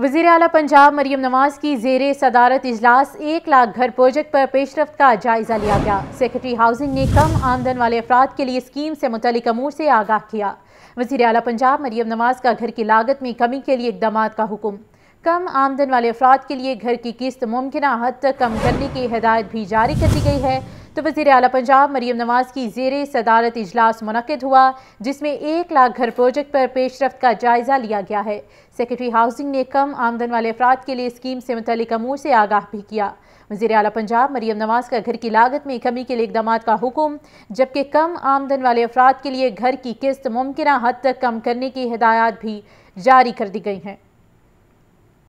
वजीर अला पंजाब मरीम नवाज की जेर सदारत इजलास एक लाख घर प्रोजेक्ट पर पेशरफ का जायजा लिया गया सेक्रेटरी हाउसिंग ने कम आमदन वाले अफराद के लिए स्कीम से मुतलिक अमूर से आगाह किया वजीर अला पंजाब मरीम नवाज का घर की लागत में कमी के लिए इकदाम का हुक्म कम आमदन वाले अफराद के लिए घर की किस्त मुमकिन हद तक कम करने की हदायत भी जारी कर दी गई है तो वजीर अली पंजाब मरीम नवाज की जेर सदारत इजलास मनद हुआ जिसमें एक लाख घर प्रोजेक्ट पर पेशरफ का जायजा लिया गया है सेक्रेटरी हाउसिंग ने कम आमदन वाले अफराद के लिए स्कीम से मुतलिक अमूर से आगाह भी किया वजीर अला पंजाब मरीम नवाज का घर की लागत में कमी के लिए इकदाम का हुक्म जबकि कम आमदन वाले अफराद के लिए घर की किस्त मुमकिन हद तक कम करने की हिदायत भी जारी कर दी गई हैं